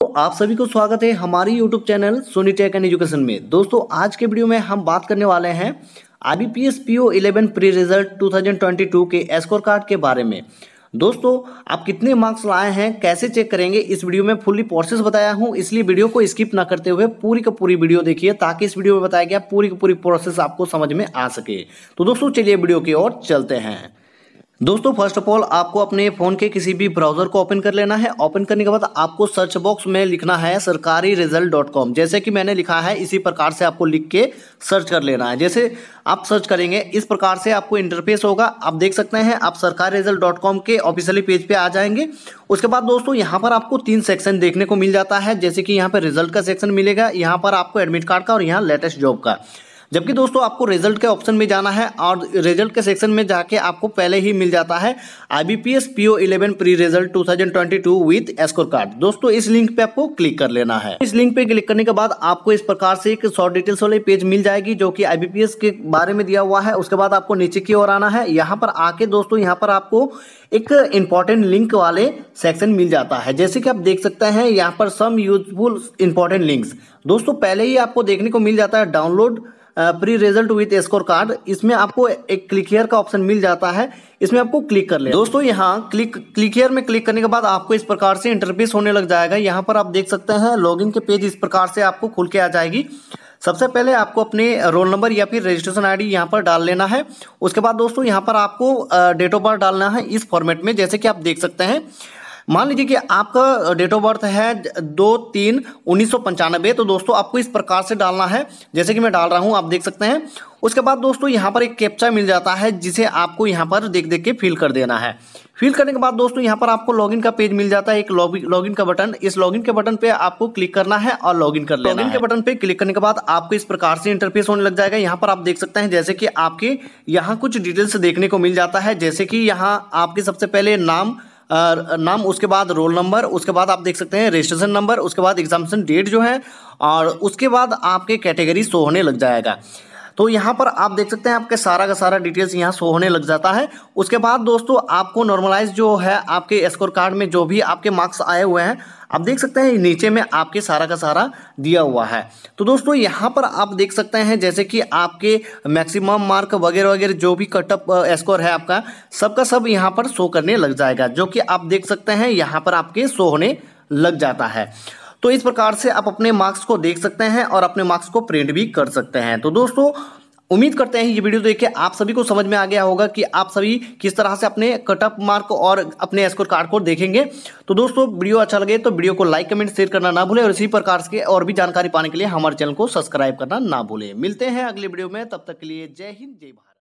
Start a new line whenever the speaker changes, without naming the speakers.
तो आप सभी को स्वागत है हमारी YouTube channel Soni tech and education में दोस्तों आज के वीडियो में हम बात करने वाले हैं I B P S P O eleven pre result two के स्कोर कार्ड के बारे में दोस्तों आप कितने मार्क्स लाए हैं कैसे चेक करेंगे इस वीडियो में फुल्ली प्रोसेस बताया हूं इसलिए वीडियो को स्किप ना करते हुए पूरी का पूरी वीडियो देखिए ताकि इस वीडियो में बताया गया पूरी का पूरी प्रोसेस आपको समझ में आ सके तो दोस्तों चलिए वीडियो की ओर चलते हैं दोस्तों फर्स्ट ऑफ ऑल आपको अपने फ़ोन के किसी भी ब्राउज़र को ओपन कर लेना है ओपन करने के बाद आपको सर्च बॉक्स में लिखना है सरकारी रिजल्ट डॉट कॉम जैसे कि मैंने लिखा है इसी प्रकार से आपको लिख के सर्च कर लेना है जैसे आप सर्च करेंगे इस प्रकार से आपको इंटरफेस होगा आप देख सकते हैं आप सरकारी रिजल्ट डॉट कॉम के ऑफिशियली पेज पर पे आ जाएंगे उसके बाद दोस्तों यहाँ पर आपको तीन सेक्शन देखने को मिल जाता है जैसे कि यहाँ पर रिजल्ट का सेक्शन मिलेगा यहाँ पर आपको एडमिट कार्ड का और यहाँ लेटेस्ट जॉब का जबकि दोस्तों आपको रिजल्ट के ऑप्शन में जाना है और रिजल्ट के सेक्शन में जाके आपको पहले ही मिल जाता है I B P S P O eleven pre result two thousand twenty two with score card दोस्तों इस लिंक पे आपको क्लिक कर लेना है इस लिंक पे क्लिक करने के बाद आपको इस प्रकार से एक शॉर्ट डिटेल्स वाली पेज मिल जाएगी जो कि आई बी पी एस के बारे में दिया हुआ है उसके बाद आपको नीचे की ओर आना है यहाँ पर आके दोस्तों यहाँ पर आपको एक इंपॉर्टेंट लिंक वाले सेक्शन मिल जाता है जैसे कि आप देख सकते हैं यहाँ पर सम यूजफुल इंपॉर्टेंट लिंक्स दोस्तों पहले ही आपको देखने को मिल जाता है download pre result with score card इसमें आपको एक क्लिक हेयर का ऑप्शन मिल जाता है इसमें आपको क्लिक कर ले दोस्तों यहाँ क्लिक क्लिक हेयर में क्लिक करने के बाद आपको इस प्रकार से इंटरफेस होने लग जाएगा यहाँ पर आप देख सकते हैं लॉगिन के पेज इस प्रकार से आपको खुल के आ जाएगी सबसे पहले आपको अपने रोल नंबर या फिर रजिस्ट्रेशन आईडी डी यहाँ पर डाल लेना है उसके बाद दोस्तों यहाँ पर आपको डेट ऑफ बर्थ डालना है इस फॉर्मेट में जैसे कि आप देख सकते हैं मान लीजिए कि आपका डेट ऑफ बर्थ है दो तीन उन्नीस तो दोस्तों आपको इस प्रकार से डालना है जैसे कि मैं डाल रहा हूँ आप देख सकते हैं उसके बाद दोस्तों यहाँ पर एक कैप्चा मिल जाता है जिसे आपको यहाँ पर देख देख के फिल कर देना है फिल करने के बाद दोस्तों यहाँ पर आपको लॉगिन का पेज मिल जाता है एक लॉगिन का बटन इस लॉगिन के बटन पे आपको क्लिक करना है और लॉगिन कर लेना लॉगिन के बटन पे क्लिक करने के बाद आपको इस प्रकार से इंटरफेस होने लग जाएगा यहाँ पर आप देख सकते हैं जैसे कि आपके यहाँ कुछ डिटेल्स देखने को मिल जाता है जैसे कि यहाँ आपके सबसे पहले नाम नाम उसके बाद रोल नंबर उसके बाद आप देख सकते हैं रजिस्ट्रेशन नंबर उसके बाद एग्जामेशन डेट जो है और उसके बाद आपके कैटेगरी शो होने लग जाएगा तो यहाँ पर आप देख सकते हैं आपके सारा का सारा डिटेल्स यहाँ शो होने लग जाता है उसके बाद दोस्तों आपको नॉर्मलाइज जो है आपके स्कोर कार्ड में जो भी आपके मार्क्स आए हुए हैं आप देख सकते हैं नीचे में आपके सारा का सारा दिया हुआ है तो दोस्तों यहाँ पर आप देख सकते हैं जैसे कि आपके मैक्सिमम मार्क वगैरह वगैरह जो भी कटअप स्कोर uh, है आपका सबका सब यहाँ पर शो करने लग जाएगा जो कि आप देख सकते हैं यहाँ पर आपके शो होने लग जाता है तो इस प्रकार से आप अपने मार्क्स को देख सकते हैं और अपने मार्क्स को प्रिंट भी कर सकते हैं तो दोस्तों उम्मीद करते हैं ये वीडियो देख के आप सभी को समझ में आ गया होगा कि आप सभी किस तरह से अपने कटअप मार्क और अपने स्कोर कार्ड को देखेंगे तो दोस्तों वीडियो अच्छा लगे तो वीडियो को लाइक कमेंट शेयर करना ना भूलें और इसी प्रकार के और भी जानकारी पाने के लिए हमारे चैनल को सब्सक्राइब करना ना भूलें मिलते हैं अगले वीडियो में तब तक के लिए जय हिंद जय भारत